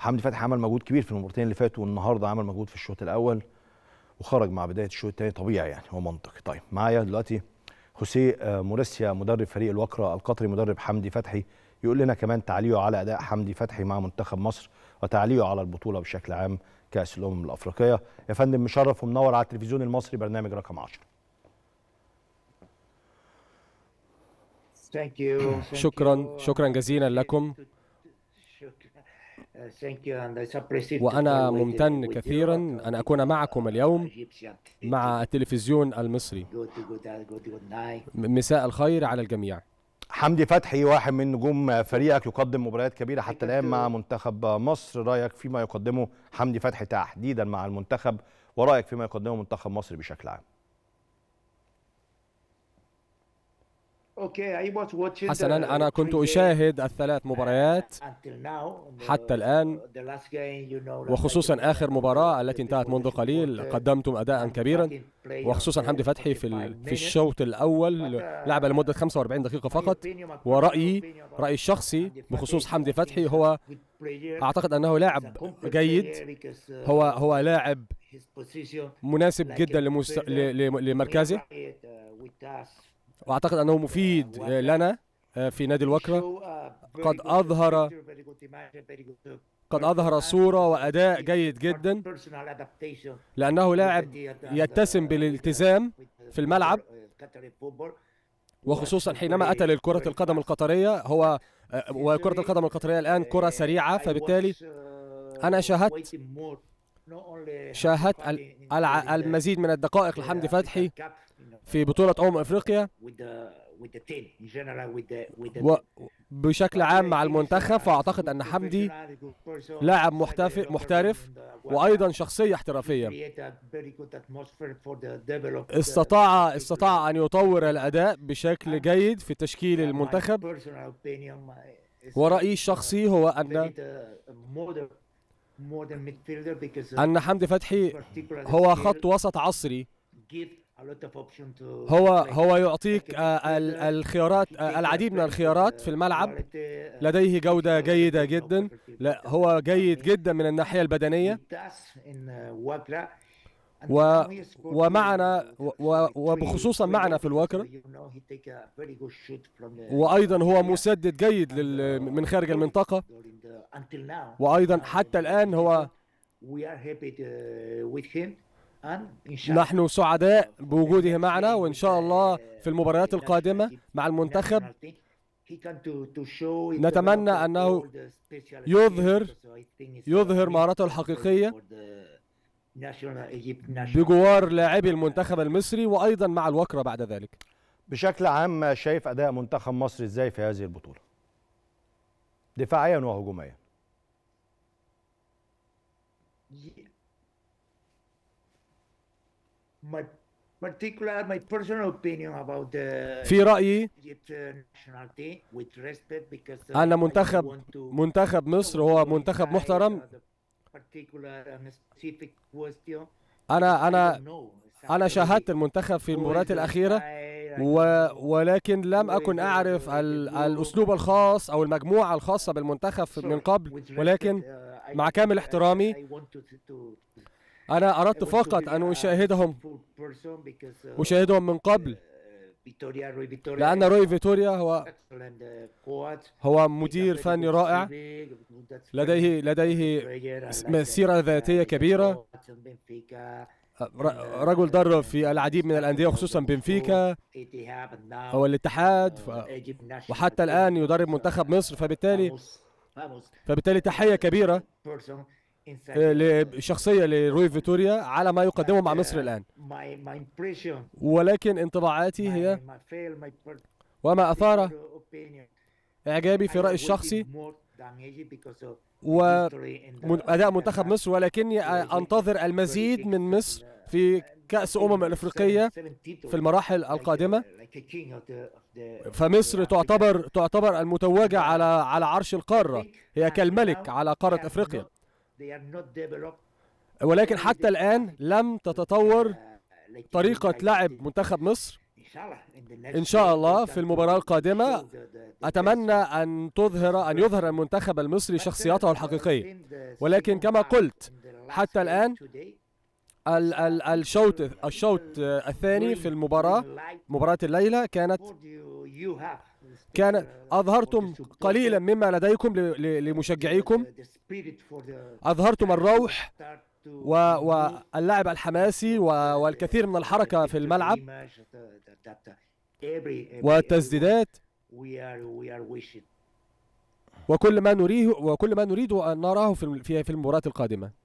حمدي فتحي عمل مجهود كبير في المباراتين اللي فاتوا والنهارده عمل مجهود في الشوط الاول وخرج مع بدايه الشوط الثاني طبيعي يعني هو منطقي طيب معايا دلوقتي خوسيه آه، موريسيا مدرب فريق الوكره القطري مدرب حمدي فتحي يقول لنا كمان تعليقه على اداء حمدي فتحي مع منتخب مصر وتعليقه على البطوله بشكل عام كاس الامم الافريقيه يا فندم مشرف ومنور على التلفزيون المصري برنامج رقم 10 شكرا شكرا جزيلا لكم وأنا ممتن كثيرا أن أكون معكم اليوم مع التلفزيون المصري uh, مساء الخير على الجميع حمدي فتحي واحد من نجوم فريقك يقدم مباريات كبيرة حتى الآن مع منتخب مصر رأيك فيما يقدمه حمدي فتحي تحديدا مع المنتخب ورأيك فيما يقدمه منتخب مصر بشكل عام حسنا أنا كنت أشاهد الثلاث مباريات حتى الآن وخصوصا آخر مباراة التي انتهت منذ قليل قدمتم أداء كبيرا وخصوصا حمدي فتحي في في الشوط الأول uh, لعب لمدة 45 دقيقة فقط ورأيي رأيي الشخصي بخصوص حمدي فتحي هو أعتقد أنه لاعب جيد uh, هو هو لاعب مناسب جدا لمركزه uh, واعتقد انه مفيد uh, لنا uh, في نادي الوكره uh, قد اظهر قد اظهر صوره واداء جيد جدا لانه لاعب يتسم بالالتزام في الملعب وخصوصا حينما اتى لكره القدم القطريه هو وكره القدم القطريه الان كره سريعه فبالتالي انا شاهدت شاهدت المزيد من الدقائق لحمدي uh, فتحي في بطولة أمم أفريقيا بشكل عام مع المنتخب فأعتقد أن حمدي لاعب محترف وأيضا شخصية احترافية استطاع استطاع أن يطور الأداء بشكل جيد في تشكيل المنتخب ورأيي الشخصي هو أن uh, Uh, أن حمدي فتحي هو خط وسط عصري هو هو يعطيك آه، الخيارات آه، العديد من الخيارات في uh, الملعب uh, لديه جودة جيدة جدا لا هو جيد جدا من الناحية البدنية و ومعنا و uh, وبخصوصا معنا في الواكرة وأيضا هو مسدد جيد لل uh, من خارج المنطقة وأيضا حتى الآن هو uh, نحن سعداء بوجوده معنا وإن شاء الله في المباريات القادمة مع المنتخب نتمنى أنه يظهر يظهر مهارته الحقيقية بجوار لاعبي المنتخب المصري وايضا مع الوكره بعد ذلك بشكل عام شايف اداء منتخب مصر ازاي في هذه البطوله دفاعيا وهجوميا في رأيي uh, uh, أن منتخب منتخب مصر هو منتخب محترم انا انا انا شاهدت المنتخب في المباريات الاخيره و ولكن لم اكن اعرف الاسلوب الخاص او المجموعه الخاصه بالمنتخب من قبل ولكن uh, مع كامل احترامي انا اردت فقط ان اشاهدهم uh, اشاهدهم من قبل uh, فيتوريا روي فيتوريا لان روي فيتوريا هو uh, هو مدير فني رائع لديه لديه مسيره ذاتيه كبيره رجل درب في العديد من الانديه خصوصا بنفيكا او الاتحاد uh, وحتى الان يدرب منتخب مصر فبالتالي فبالتالي تحيه كبيره الشخصيه لروي فيتوريا على ما يقدمه مع مصر uh, الان ولكن انطباعاتي هي وما اثار اعجابي في رايي الشخصي واداء منتخب مصر ولكني انتظر المزيد من مصر في كأس أمم الأفريقية في المراحل القادمة فمصر تعتبر تعتبر المتوجة على على عرش القارة هي كالملك على قارة أفريقيا ولكن حتى الآن لم تتطور uh, طريقة لعب منتخب مصر إن شاء الله في المباراة القادمة أتمنى أن تظهر أن يظهر المنتخب المصري شخصيته الحقيقية ولكن كما قلت حتى الآن ال ال الشوط الشوط الثاني في المباراة مباراة الليلة كانت كان أظهرتم قليلا مما لديكم لمشجعيكم أظهرتم الروح واللعب الحماسي والكثير من الحركة في الملعب والتسديدات وكل ما نريه وكل ما نريد أن نراه في في المباراة القادمة